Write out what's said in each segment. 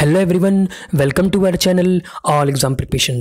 Hello everyone welcome to our channel all exam preparation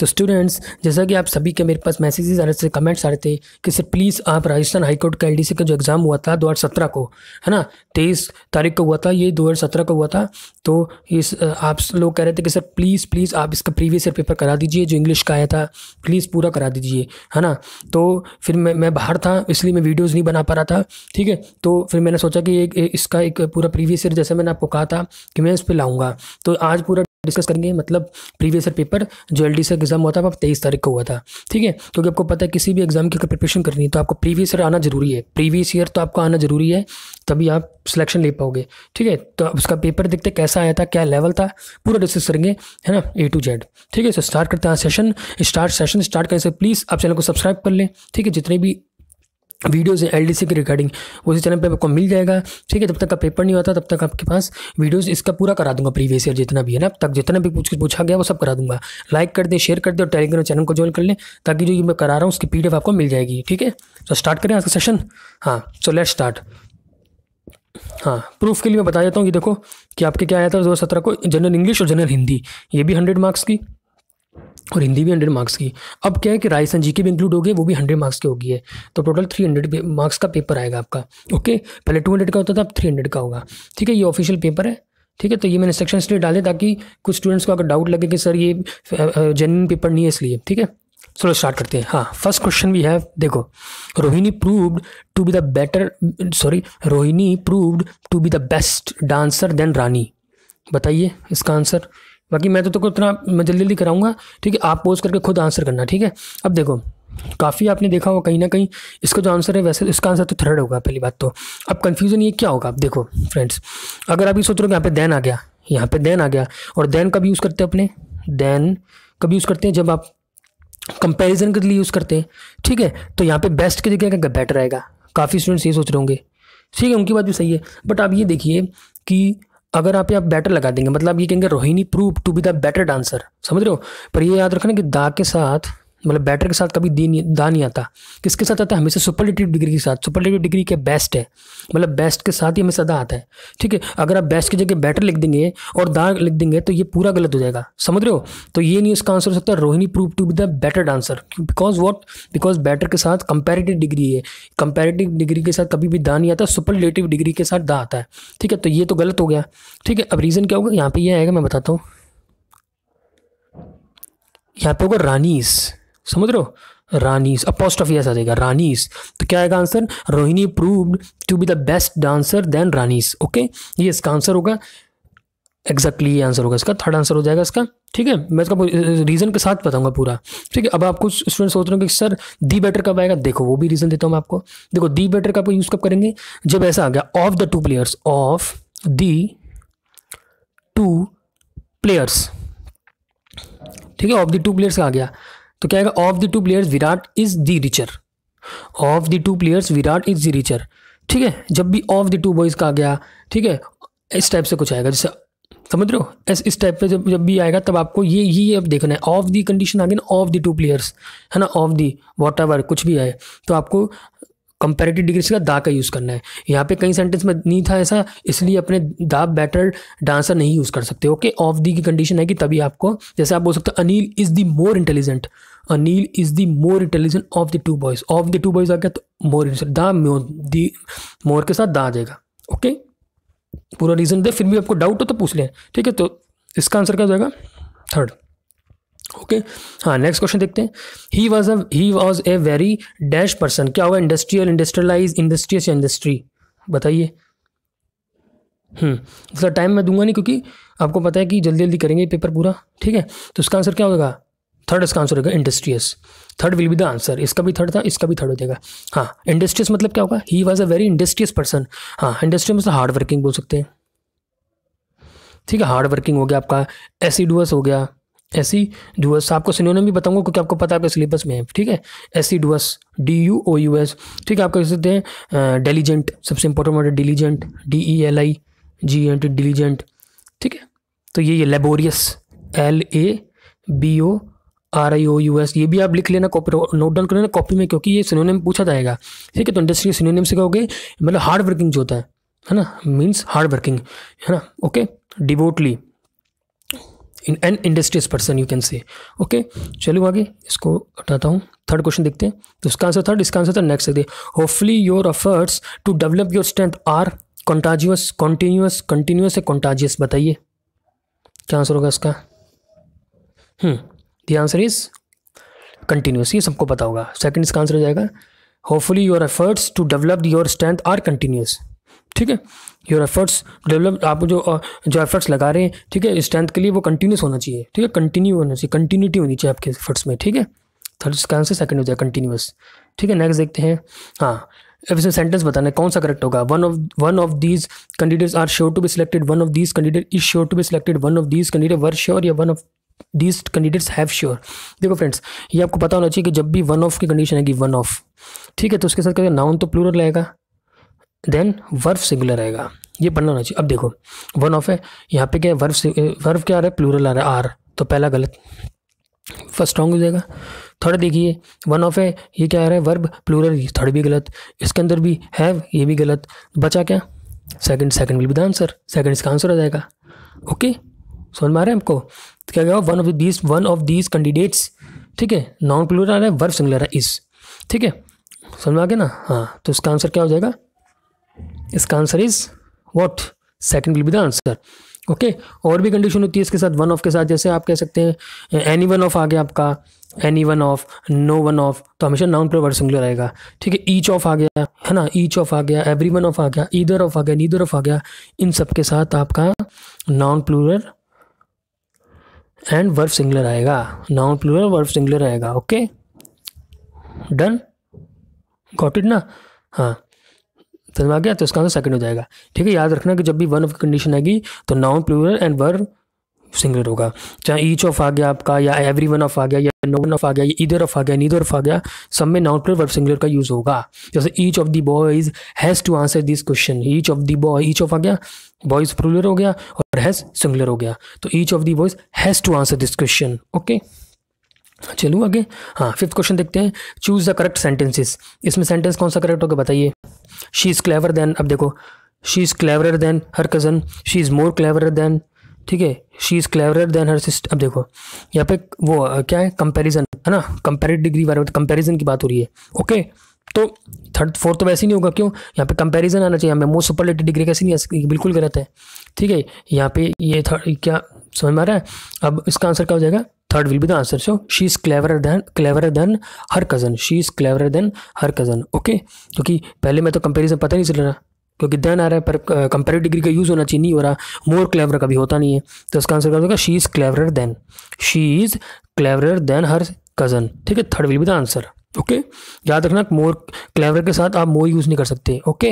तो students जैसा कि आप सभी के मेरे पास मैसेजेस आ रहे थे कमेंट्स आ रहे थे कि सर प्लीज़ आप राजस्थान हाईकोर्ट का एलडीसी का जो एग्ज़ाम हुआ था दो हज़ार सत्रह को है ना तेईस तारीख को हुआ था ये दो हज़ार सत्रह को हुआ था तो इस आप लोग कह रहे थे कि सर प्लीज़ प्लीज़ आप इसका प्रीवियस ईयर पेपर करा दीजिए जो इंग्लिश का आया था प्लीज़ पूरा करा दीजिए है ना तो फिर मैं मैं बाहर था इसलिए मैं वीडियोज़ नहीं बना पा रहा था ठीक है तो फिर मैंने सोचा कि एक इसका एक पूरा प्रीवियस ईयर जैसे मैंने आपको कहा था कि मैं इस पर लाऊँगा हाँ तो आज पूरा डिस्कस करेंगे मतलब प्रीवियस ईयर पेपर जो एल डी सी एग्ज़ाम हुआ था अब तेईस तारीख को हुआ था ठीक है क्योंकि आपको पता है किसी भी एग्ज़ाम की अगर प्रिपरेशन करनी है तो आपको प्रीवियस ईयर आना जरूरी है प्रीवियस ईयर तो आपको आना जरूरी है तभी आप सिलेक्शन ले पाओगे ठीक है तो उसका पेपर देखते कैसा आया था क्या लेवल था पूरा डिस्कस करेंगे है ना ए टू जेड ठीक है सो स्टार्ट करते हैं सेशन स्टार्ट सेशन स्टार्ट करने से प्लीज़ आप चैनल को सब्सक्राइब कर लें ठीक है जितने भी वीडियोज़ एल के रिगार्डिंग उसी चैनल पे आपको मिल जाएगा ठीक है जब तक का पेपर नहीं होता तब तक आपके पास वीडियोस इसका पूरा करा दूंगा प्रीवियस ईयर जितना भी है ना अब तक जितना भी पूछ पूछा गया वो सब करा दूंगा लाइक कर दे शेयर कर दे और टेलीग्राम चैनल को ज्वाइन कर लें ताकि जो ये मैं करा रहा हूँ उसकी पी आपको मिल जाएगी ठीक है तो स्टार्ट करें आज का सेशन हाँ सो लेट स्टार्ट हाँ प्रूफ के लिए मैं बता देता हूँ कि देखो कि आपके क्या आया था दो को जनरल इंग्लिश और जनरल हिंदी ये भी हंड्रेड मार्क्स की और हिंदी भी हंड्रेड मार्क्स की अब क्या है कि राजस्थान जी के भी इंक्लूड हो गए वो भी हंड्रेड मार्क्स की होगी है तो टोटल थ्री हंड्रेड मार्क्स का पेपर आएगा आपका ओके पहले टू हंड्रेड का होता था अब थ्री हंड्रेड का होगा ठीक है ये ऑफिशियल पेपर है ठीक है तो ये मैंने सेक्शन इसलिए डाले ताकि कुछ स्टूडेंट्स को अगर डाउट लगे कि सर ये जेनविन पेपर नहीं है इसलिए ठीक है चलो स्टार्ट करते हैं हाँ फर्स्ट क्वेश्चन भी है देखो Rohini proved to be the better sorry Rohini proved to be the best dancer than Rani बताइए इसका आंसर बाकी मैं तो तुमको तो इतना मैं जल्दी जल्दी कराऊंगा ठीक है आप पोज करके खुद आंसर करना ठीक है अब देखो काफ़ी आपने देखा होगा कहीं ना कहीं इसका जो आंसर है वैसे इसका आंसर तो थर्ड होगा पहली बात तो अब कन्फ्यूज़न ये क्या होगा आप देखो फ्रेंड्स अगर आप ये सोच रहे हो यहाँ पे दैन आ गया यहाँ पे दैन आ गया और दैन कब यूज़ करते हैं अपने दैन कब यूज़ करते हैं जब आप कंपेरिजन के लिए यूज़ करते हैं ठीक है तो यहाँ पर बेस्ट के जगह क्या बेटर आएगा काफ़ी स्टूडेंट्स ये सोच रहे होंगे ठीक है उनकी बात भी सही है बट आप ये देखिए कि अगर आप यहाँ आप बेटर लगा देंगे मतलब ये कहेंगे Rohini prove to be the better dancer समझ रहे हो पर ये याद रखना कि दा के साथ मतलब बैटर के साथ कभी दी दा नहीं आता किसके साथ आता है हमेशा सुपरलेटिव डिग्री के साथ सुपरलेटिव डिग्री के बेस्ट है मतलब बेस्ट के साथ ही हमेशा दा आता है ठीक है अगर आप बेस्ट की जगह बैटर लिख देंगे और दा लिख देंगे तो ये पूरा गलत हो जाएगा समझ रहे हो तो ये नहीं उसका आंसर हो सकता Rohini prove to be the better dancer because what because better के साथ कंपेरेटिव डिग्री है कंपेरेटिव डिग्री के साथ कभी भी दा नहीं आता सुपरलेटिव डिग्री के साथ दा आता है ठीक है तो ये तो गलत हो गया ठीक है अब रीज़न क्या होगा यहाँ पर यह आएगा मैं बताता हूँ यहाँ पे होगा रानीस समझ रहे हो रानीस अपोस्ट ऑफ यस आ जाएगा रानीस तो क्या आएगा answer Rohini proved to be the best dancer than Rani's okay ये इसका आंसर होगा एग्जैक्टली exactly ये आंसर होगा इसका थर्ड आंसर हो जाएगा इसका ठीक है मैं इसका रीज़न के साथ बताऊंगा पूरा ठीक है अब आप कुछ स्टूडेंट सोच रहे हो कि सर दी बेटर कब आएगा देखो वो भी रीज़न देता हूँ मैं आपको देखो दी बेटर का यूज़ कब करेंगे जब ऐसा आ गया of the two players of the two players ठीक है ऑफ द टू प्लेयर्स आ गया तो क्या आएगा of the two players Virat is the richer of the two players Virat is the richer ठीक है जब भी ऑफ द टू बॉयज का आ गया ठीक है इस टाइप से कुछ आएगा जैसे समझ रहे हो इस टाइप पे जब जब भी आएगा तब आपको ये ही अब देखना है ऑफ द कंडीशन आ गई ना ऑफ द टू प्लेयर्स है ना ऑफ द वॉट एवर कुछ भी आए तो आपको कंपेरेटिव डिग्री का दा का यूज़ करना है यहाँ पे कई सेंटेंस में नहीं था ऐसा इसलिए अपने दा बेटर डांसर नहीं यूज़ कर सकते ओके ऑफ दी की कंडीशन है कि तभी आपको जैसे आप बोल सकते हो Anil is the more intelligent Anil is the more intelligent of the two boys of the two boys आ गया तो मोर इंटेलिजेंट द मोर के साथ दा आ जाएगा ओके पूरा रीज़न दे फिर भी आपको डाउट हो तो पूछ लें ठीक है तो इसका आंसर क्या हो जाएगा थर्ड ओके okay. हाँ नेक्स्ट क्वेश्चन देखते हैं he was a he was a very dash person क्या होगा इंडस्ट्रियल इंडस्ट्रियलाइज इंडस्ट्रियस या इंडस्ट्री बताइए हम्म टाइम मैं दूंगा नहीं क्योंकि आपको पता है कि जल्दी जल्दी करेंगे पेपर पूरा ठीक है तो उसका आंसर क्या होगा थर्ड इसका आंसर होगा industrious third will be the answer इसका भी थर्ड था इसका भी थर्ड हो जाएगा हाँ इंडस्ट्रियस मतलब क्या होगा he was a very industrious person हाँ इंडस्ट्रियस मतलब हार्ड वर्किंग बोल सकते हैं ठीक है हार्ड वर्किंग हो गया आपका एसिडुअस हो गया एसी डुअस आपको सुनियो भी बताऊंगा क्योंकि आपको पता है आपका सिलेबस में है ठीक है assiduous D U O U S ठीक है आप कह सकते हैं डेलीजेंट सबसे इंपॉर्टेंट वर्ड है diligent D E L I G N T diligent ठीक है तो ये ये laborious L A B O R I O U S ये भी आप लिख लेना कॉपी नोट डाउन कर लेना कॉपी में क्योंकि ये सिनोनिम पूछा जाएगा ठीक है तो इंडस्ट्री सिनोनिम से कहोगे मतलब हार्ड वर्किंग जो होता है है ना मीन्स हार्ड वर्किंग है ना okay devoutly in an industrious person you can say okay चलो आगे इसको हटाता हूँ थर्ड क्वेश्चन देखते हैं तो इसका आंसर थर्ड इसका आंसर था नेक्स्ट देखते hopefully your efforts to develop your strength are contagious continuous continuous या कॉन्टाजियस बताइए क्या आंसर होगा इसका hmm the answer is continuous ये सबको पता होगा सेकंड इसका आंसर हो जाएगा hopefully your efforts to develop your strength are continuous ठीक है योर एफर्ट्स डेवलप आप जो जो एफर्ट्स लगा रहे हैं ठीक है स्ट्रेंथ के लिए वो कंटिन्यूस होना चाहिए ठीक है कंटिन्यू होना चाहिए कंटिन्यूटी होनी चाहिए आपके एफर्ट्स में ठीक है थर्ड इसका आंसर सेकंड हो जाएगा कंटिन्यूस ठीक है नेक्स्ट देखते हैं हाँ अब इसमें सेंटेंस बताना है कौन सा करेक्ट होगा one of one of these candidates are sure to be selected one of these candidate is sure to be selected one of these candidate were sure या one of these candidates have sure देखो friends ये आपको पता होना चाहिए कि जब भी वन ऑफ की कंडीशन आएगी वन ऑफ ठीक है तो उसके साथ क्या नाउन तो प्लूरल रहेगा देन वर्फ सिंगुलर रहेगा ये पढ़ना होना चाहिए अब देखो वन ऑफ है यहाँ पे क्या है वर्फ वर्फ क्या आ रहा है प्लूरल आ रहा है आर तो पहला गलत फर्स्ट रॉन्ग हो जाएगा थर्ड देखिए वन ऑफ है ये क्या आ रहा है वर्ब प्लूरल थर्ड भी गलत इसके अंदर भी हैव ये भी गलत बचा क्या second second will be the answer second इसका आंसर आ जाएगा ओके okay? सुन में आ आपको तो क्या one of these one of these candidates ठीक है नॉन रहा है वर्ब सिंगुलर है इस ठीक है सुन में आ गया ना हाँ तो इसका आंसर क्या हो जाएगा इसका answer is what second will be the answer okay और भी कंडीशन होती है इसके साथ वन ऑफ के साथ जैसे आप कह सकते हैं एनी वन ऑफ आ गया आपका any one of no one of तो हमेशा नाउन प्लो वर्ड सिंगुलर आएगा ठीक है ईच ऑफ आ गया है ना ईच ऑफ आ गया एवरी वन ऑफ आ गया ईदर ऑफ आ गया नीदर ऑफ आ गया इन सब के साथ आपका noun plural and verb singular आएगा नाउन प्लूरल वर्फ सिंगलर आएगा ओके डन गॉट इट ना हाँ समझ आ गया तो इसका आंसर सेकंड हो जाएगा ठीक है याद रखना कि जब भी वन ऑफ कंडीशन आएगी तो noun plural and verb singular होगा चाहे ईच ऑफ आ गया आपका या एवरी वन ऑफ आ गया या नो वन ऑफ आ गया या इधर ऑफ आ गया नीदर ऑफ आ गया सब में नाउन प्लूरल वर्ब सिंगुलर का यूज़ होगा जैसे each of the boys has to answer this question each of the boy each of आ गया बॉयज प्रूलर हो गया और हैज़ सिंगुलर हो गया तो each of the boys has to answer this question okay चलो आगे हाँ फिफ्थ क्वेश्चन देखते हैं चूज़ द करेक्ट सेंटेंसेस इसमें सेंटेंस कौन सा करेक्ट होगा बताइए शी इज़ क्लेवर देन अब देखो she is clever than her cousin she is more clever than ठीक है she is cleverer than her sister अब देखो यहाँ पे वो क्या है कंपैरिजन है ना कंपेरिट डिग्री बारे में कंपैरिजन की बात हो रही है ओके तो थर्ड फोर्थ तो वैसे नहीं होगा क्यों यहाँ पे कंपैरिजन आना चाहिए हमें मोस्ट लेटेड डिग्री कैसे नहीं आ सकती बिल्कुल गलत है ठीक है यहाँ पे ये थर्ड क्या समझ में आ रहा है अब इसका आंसर क्या हो जाएगा third will be the answer so she is clever than clever than her cousin she is clever than her cousin okay क्योंकि पहले मैं तो कंपेरिजन पता नहीं चल रहा क्योंकि देन आ रहा है पर uh, डिग्री का यूज़ होना चाहिए नहीं हो रहा मोर क्लेवर कभी होता नहीं है तो इसका आंसर क्या होगा she is cleverer than she is clever than her cousin ठीक है third will be the answer okay याद रखना मोर क्लेवर के साथ आप मोर यूज़ नहीं कर सकते ओके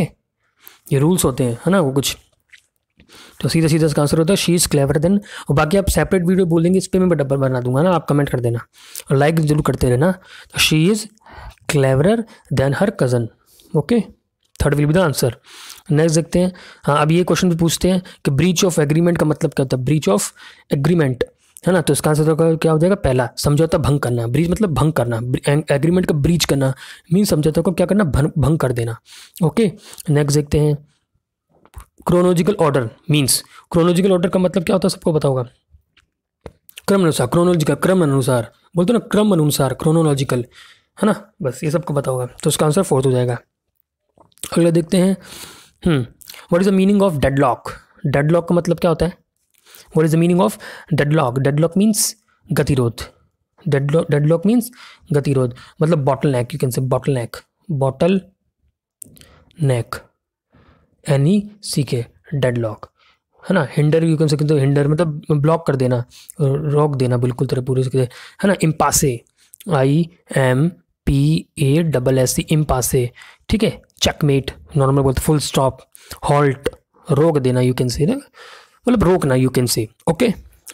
ये रूल्स होते हैं है ना वो कुछ तो सीधा सीधा इसका आंसर होता है शी इज़ क्लेवर देन और बाकी आप सेपरेट वीडियो बोलेंगे इस पर मैं डब्बल बना दूंगा ना आप कमेंट कर देना और लाइक जरूर करते रहना तो she is cleverer than her cousin okay third will be the answer next देखते हैं हाँ अब ये क्वेश्चन भी पूछते हैं कि ब्रीच ऑफ एग्रीमेंट का मतलब क्या होता है ब्रीच ऑफ एग्रीमेंट है ना तो इसका आंसर तो क्या हो जाएगा पहला समझौता भंग करना ब्रीच मतलब भंग करना एग्रीमेंट का ब्रीच करना मीन समझौता को क्या करना भंग कर देना ओके नेक्स्ट देखते हैं chronological order means chronological order का मतलब क्या होता है सबको पता होगा क्रम अनुसार क्रोनोलॉजिकल क्रम अनुसार बोलते ना क्रम अनुसार क्रोनोलॉजिकल है ना बस ये सबको पता होगा तो उसका आंसर फोर्थ हो जाएगा अगला देखते हैं what is the meaning of deadlock deadlock का मतलब क्या होता है what is the meaning of deadlock deadlock means गतिरोध डेडलॉक लॉक मीन्स गतिरोध मतलब bottle neck you can say bottle neck bottle neck N E C K lock है ना हिंडर यू कैन से तो हिंडर मतलब ब्लॉक कर देना रोक देना बिल्कुल तरह पूरे से है ना impasse I M P A double S C impasse ठीक है चकमेट नॉर्मल बोलते फुल स्टॉप हॉल्ट रोक देना यू कैन सी ना मतलब रोकना you can see okay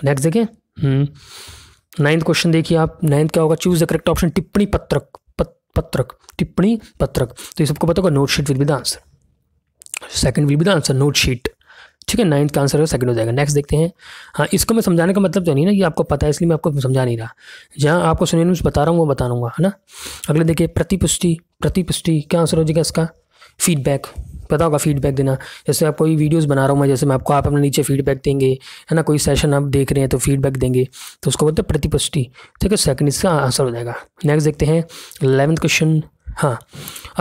next देखें नाइन्थ हम्म, क्वेश्चन देखिए आप नाइन्थ क्या होगा चूज द करेक्ट ऑप्शन टिप्पणी पत्रक पत्रक टिप्पणी पत्रक तो ये सबको पता होगा note sheet will be the answer second will be the answer note sheet ठीक है नाइन्थ का आंसर है सेकंड हो जाएगा नेक्स्ट देखते हैं हाँ इसको मैं समझाने का मतलब तो नहीं ना ये आपको पता है इसलिए मैं आपको समझा नहीं रहा जहाँ आपको सुनियम बता रहा हूँ वो बता रहा है ना अगले देखिए प्रतिपुष्टि प्रतिपुष्टि क्या आंसर हो जाएगा इसका फीडबैक पता होगा फीडबैक देना जैसे आप कोई वीडियोस बना रहा हूँ मैं जैसे मैं आपको आप अपने नीचे फीडबैक देंगे है ना कोई सेशन आप देख रहे हैं तो फीडबैक देंगे तो उसको बोलते हैं प्रतिपुष्टि ठीक है सेकंड इसका आंसर हो जाएगा नेक्स्ट देखते हैं इलेवंथ क्वेश्चन हाँ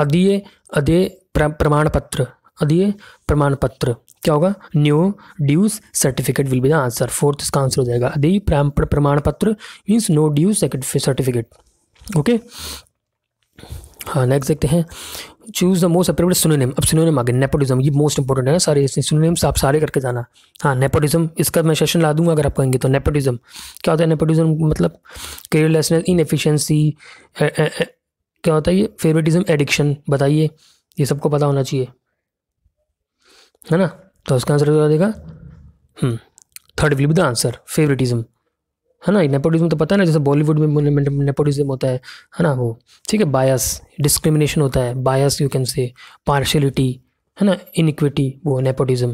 अदीय अदे प्रमाण पत्र और ये प्रमाण पत्र क्या होगा no dues certificate will be the answer fourth इसका आंसर हो जाएगा अधेय प्रमाण पत्र means no dues certificate okay हाँ नेक्स्ट देखते हैं choose the most appropriate synonym अब सुनोनेम आगे नेपोटिज्म ये मोस्ट इंपॉर्टेंट है सारे सुनोनेम्स आप सारे करके जाना हाँ नेपोटिज्म इसका मैं सेशन ला दूंगा अगर आप कहेंगे तो नेपोटिज्म क्या होता है नेपोटिज्म मतलब केयरलेसनेस एफिशियंसी क्या होता है ये फेवरेटिज्म एडिक्शन बताइए ये सबको पता होना चाहिए है ना तो उसका आंसर क्या देगा third will be the answer favouritism है ना नेपोटिज्म तो पता है ना जैसे बॉलीवुड में नेपोटिज्म होता है है ना वो ठीक है बायस डिस्क्रिमिनेशन होता है bias you can say partiality है ना इनिक्विटी वो नेपोटिज्म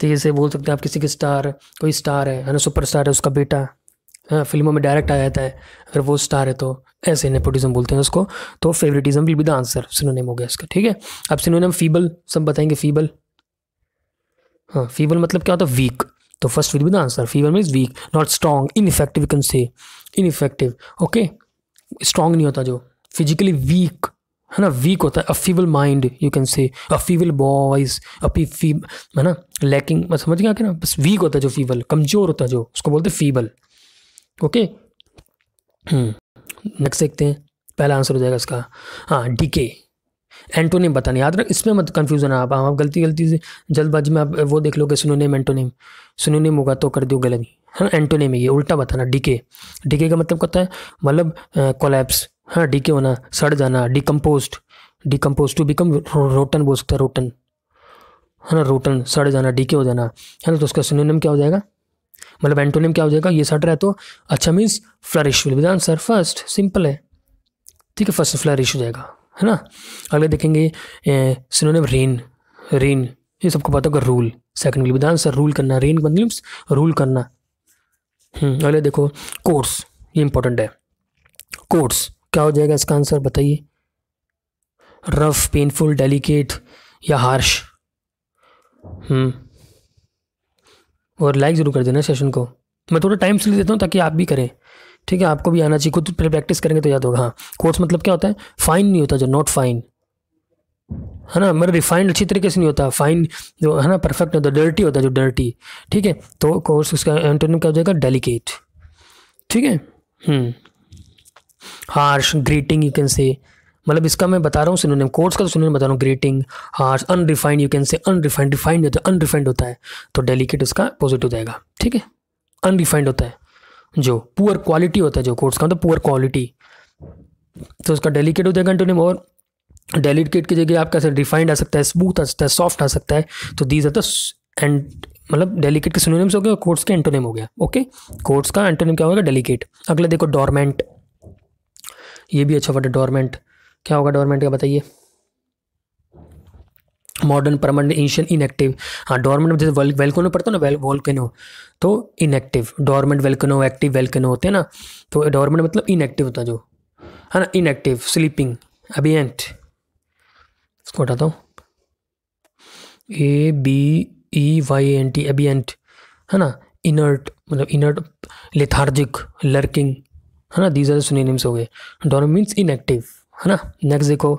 तो जैसे बोल सकते हैं आप किसी के स्टार कोई स्टार है है ना सुपर स्टार है उसका बेटा हाँ फिल्मों में डायरेक्ट आ जाता है अगर वो स्टार है तो ऐसे नेपोटिज्म बोलते हैं उसको तो favouritism will be the answer synonym हो गया इसका ठीक है अब सिनोनेम फीबल सब बताएंगे फीबल हाँ फीवर मतलब क्या होता है वीक तो first will be the answer feeble means weak not strong effective can say in effective okay strong नहीं होता जो फिजिकली वीक है ना वीक होता है a feeble mind you can say a फीवल boys अ फी है ना लैकिंग मैं समझ गया कि ना बस वीक होता है जो फीवल कमज़ोर होता है जो उसको बोलते हैं फीबल ओके नेक्स्ट देखते हैं पहला आंसर हो जाएगा इसका हाँ डीके एंटोनिम बताना याद रख इसमें मत कन्फ्यूज़न आप आप गलती गलती से जल्दबाजी में आप वो देख लोगे सुनोनेम एंटोनिम सुनोनेम होगा तो कर दो गलती हाँ, है ना एंटोनिम ये उल्टा बताना डीके डीके का मतलब कहता है मतलब कोलैप्स हाँ डीके होना सड़ जाना decompose decompose to become rotten बोल सकता है रोटन है ना रोटन सड़ जाना डीके हो जाना है ना तो उसका सिनोनिम क्या हो जाएगा मतलब एंटोनिम क्या हो जाएगा ये सड़ रहा है तो अच्छा means flourish will be answer first simple है ठीक है फर्स्ट फ्लरिश हो जाएगा है ना अगले देखेंगे सिनोनिम रेन रेन ये सबको पता होगा रूल सेकंड विल विधान सर रूल करना रेन मतलब रूल करना हम्म, अगले देखो कोर्स ये इंपॉर्टेंट है कोर्स क्या हो जाएगा इसका आंसर बताइए रफ पेनफुल डेलिकेट या हार्श हम्म। और लाइक ज़रूर कर देना सेशन को मैं थोड़ा टाइम से देता हूँ ताकि आप भी करें ठीक है आपको भी आना चाहिए खुद पहले प्रैक्टिस करेंगे तो याद होगा हाँ कोर्स मतलब क्या होता है फाइन नहीं होता जो नॉट फाइन है ना मेरा मतलब रिफाइंड अच्छी तरीके से नहीं होता फाइन जो है ना परफेक्ट होता डर्टी होता है जो डर्टी ठीक है तो कोर्स उसका एंटोनिम क्या हो जाएगा डेलीकेट ठीक है हार्श ग्रीटिंग यू कैन से मतलब इसका मैं बता रहा हूँ सुनोनिम कोर्स का तो में बता रहा हूँ greeting harsh unrefined you can say unrefined refined होता है अनरिफाइंड होता है तो डेलीकेट उसका पॉजिटिव जाएगा ठीक है अनरिफाइंड होता है जो पुअर क्वालिटी होता है जो कोर्स का मतलब पुअर क्वालिटी तो उसका डेलीकेट होता है कंटिन्यूम और डेलीकेट की जगह आपका रिफाइंड आ सकता है स्मूथ आ सकता है सॉफ्ट आ सकता है तो दीज आर द एंड मतलब डेलीकेट के सिनोनिम्स हो गया और कोर्ट्स के एंटोनिम हो गया ओके कोर्ट्स का एंटोनिम क्या होगा डेलीकेट अगला देखो डॉर्मेंट ये भी अच्छा वर्ड है डोरमेंट क्या होगा डॉर्मेंट का बताइए मॉडर्न परमानेंट एंशियन इनएक्टिव हाँ डॉर्मेंट जैसे वेल, वेल्कोनो पढ़ते हो ना वेल तो inactive dormant volcano active volcano होते हैं ना तो डॉर्मेंट मतलब इनएक्टिव होता जो है हाँ ना इनएक्टिव स्लीपिंग अभी एंट इसको हटाता हूँ A B E Y N T अभी एंट है ना इनर्ट मतलब इनर्ट लेथार्जिक लर्किंग है ना दीज आर सुनिनिम्स हो गए डॉर्म मीन्स इनएक्टिव है ना नेक्स्ट देखो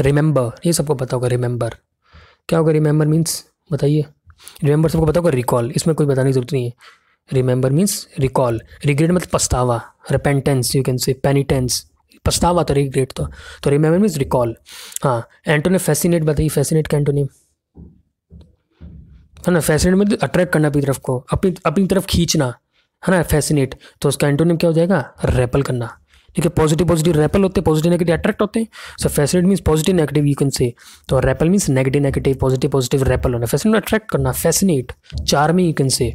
रिमेंबर ये सबको पता होगा रिमेंबर क्या होगा रिमेंबर मीन्स बताइए रिमेंबर सबको बताओगे रिकॉल इसमें कोई बताने की जरूरत नहीं है रिमेंबर मीन्स रिकॉल रिग्रेट मतलब पछतावा रिपेंटेंस यू कैन से पेनिटेंस पछतावा तो रिग्रेट तो तो रिमेंबर मीन्स रिकॉल हाँ एंटोनी फैसिनेट बताइए फैसिनेट का एंटोनी है ना फैसिनेट मतलब अट्रैक्ट करना अपनी तरफ को अपनी अपनी तरफ खींचना है ना फैसिनेट तो उसका एंटोनिम क्या हो जाएगा रेपल करना ठीक है पॉजिटिव पॉजिटिव रेपल होते हैं पॉजिटिव नेगेटिव अट्रैक्ट होते हैं so fascinate means positive negative you can say तो repel means negative negative positive positive repel होना फैसिनेट अट्रैक्ट करना फैसिनेट चार में यू कैन से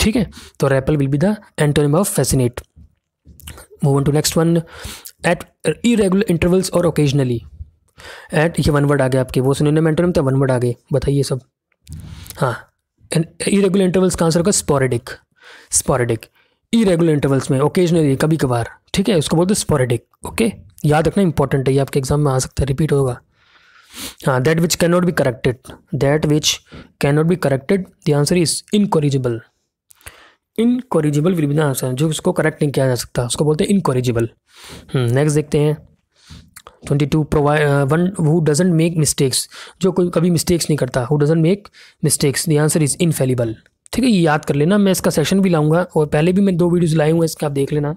ठीक है तो repel will be the antonym of fascinate move on to next one at irregular intervals और occasionally at ये वन वर्ड आ गया आपके वो सुनने में एंटोनिम था वन वर्ड आ गए बताइए सब हाँ इरेगुलर इंटरवल्स का आंसर होगा स्पोरेडिक स्पोरेडिक इरेगुलर इंटरवल्स में ओकेजनली कभी कभार ठीक है उसको बोलते हैं स्पोरेडिक ओके याद रखना इंपॉर्टेंट है ये आपके एग्जाम में आ सकता है रिपीट होगा हाँ that which can not be corrected that which can not be corrected the answer is incorrigible incorrigible will be the answer जो उसको करेक्ट नहीं किया जा सकता उसको बोलते हैं इनकोरिजिबल नेक्स्ट हम्म, देखते हैं twenty two provide one who doesn't make mistakes जो कोई कभी मिस्टेक्स नहीं करता who doesn't make mistakes the answer is infallible ठीक है ये याद कर लेना मैं इसका सेशन भी लाऊंगा और पहले भी मैं दो वीडियोस लाए हुए इसके आप देख लेना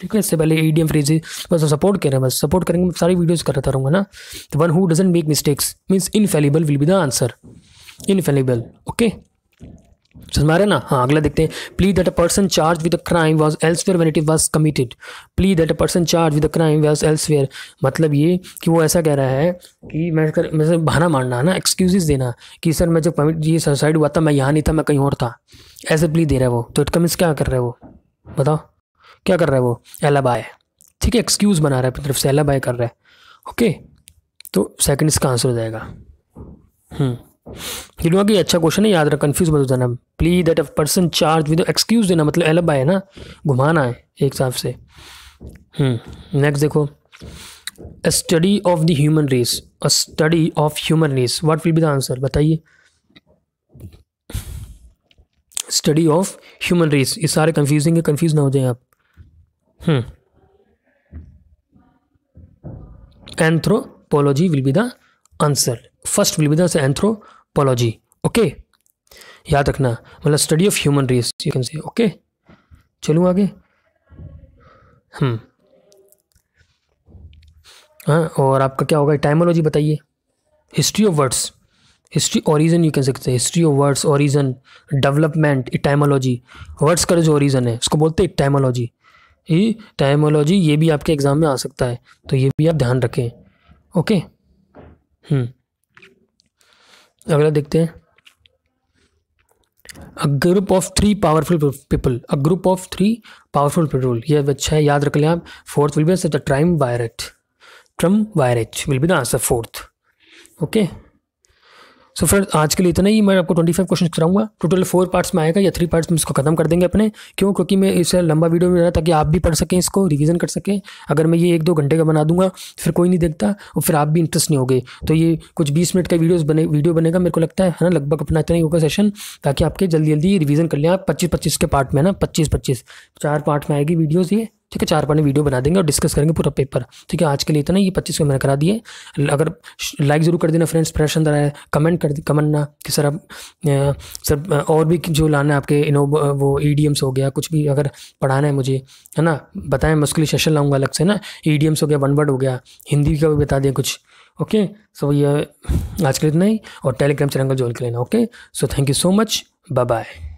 ठीक है इससे पहले ई डी एम फ्रीज बस सपोर्ट करें बस सपोर्ट करेंगे मैं सारी वीडियोज करता रहूँगा ना तो one who doesn't make mistakes means infallible will be the answer infallible okay समझ रहे ना हाँ अगला देखते हैं plea that a person charge with a crime was elsewhere when it was committed plea that a person charge with a crime was elsewhere मतलब ये कि वो ऐसा कह रहा है कि मैं कर मैं बहाना मारना है ना एक्सक्यूजेस देना कि सर मैं जब ये सुसाइड हुआ था मैं यहाँ नहीं था मैं कहीं और था ऐसे प्ली दे रहा है वो तो इट कमिंस क्या कर रहा है वो बताओ क्या कर रहा है वो बाय ठीक है एक्सक्यूज़ बना रहा है अपनी तरफ से बाय कर रहा है ओके तो सेकेंड इसका आंसर हो जाएगा हम्म ये लोग अच्छा क्वेश्चन है याद रख कन्फ्यूज मत हो जाना plea that a person charge with excuse देना मतलब एलब आए ना घुमाना है एक हिसाब से नेक्स्ट हम्म, देखो a study of the human race a study of human race what will be the answer बताइए स्टडी ऑफ ह्यूमन रेस ये सारे कन्फ्यूजिंग है कन्फ्यूज ना हो जाए आप anthropology will be the answer first will be the anthropology okay याद रखना मतलब study of human race you can say okay चलूँ आगे हम हम्म। हाँ और आपका क्या होगा टाइमोलॉजी बताइए history of words history origin you कह सकते हैं history of words origin development etymology words का जो ओरिजन है उसको बोलते हैं इटाइमोलॉजी ये टाइमोलॉजी ये भी आपके एग्ज़ाम में आ सकता है तो ये भी आप ध्यान रखें ओके हम्म। अगला देखते हैं a group of three powerful people a group of three powerful people ये अच्छा है याद रख लें आप fourth will be the triumvirate triumvirate will be the answer fourth okay so so friends आज के लिए इतना ही मैं आपको ट्वेंटी फाइव क्वेश्चन कराऊंगा टोटल फोर पार्ट्स में आएगा या थ्री पार्ट्स में इसको खत्म कर देंगे अपने क्यों क्योंकि मैं इसे लंबा वीडियो में रहा ताकि आप भी पढ़ सकें इसको रिवीजन कर सकें अगर मैं ये एक दो घंटे का बना दूंगा फिर कोई नहीं देखता और फिर आप भी इंटरेस्ट नहीं होगे तो ये कुछ बीस मिनट का वीडियो बने वीडियो बनेगा मेरे को लगता है ना लगभग अपना इतना ही होगा सेशन ताकि आपके जल्दी जल्दी रिवीजन कर लें आप पच्चीस पच्चीस के पार्ट में ना पच्चीस पच्चीस चार पार्ट में आएगी वीडियोज़ ये ठीक है चार पार्ट में वीडियो बना देंगे और डिस्कस करेंगे पूरा पेपर ठीक है आज के लिए इतना ये पच्चीस को मैंने करा दिए अगर लाइक जरूर कर देना फ्रेंड्स प्रेशन अंदर आए कमेंट कर कमेंट ना कि सर आप सर और भी जो लाना है आपके इनो वो ई e हो गया कुछ भी अगर पढ़ाना है मुझे है ना बताएं मैं उसके लिए सेशन लाऊंगा अलग से ना ई e हो गया वन वर्ड हो गया हिंदी का भी बता दें कुछ ओके सो ये आज के लिए इतना ही और टेलीग्राम चैनल को ज्वाइन कर लेना okay so thank you so much bye bye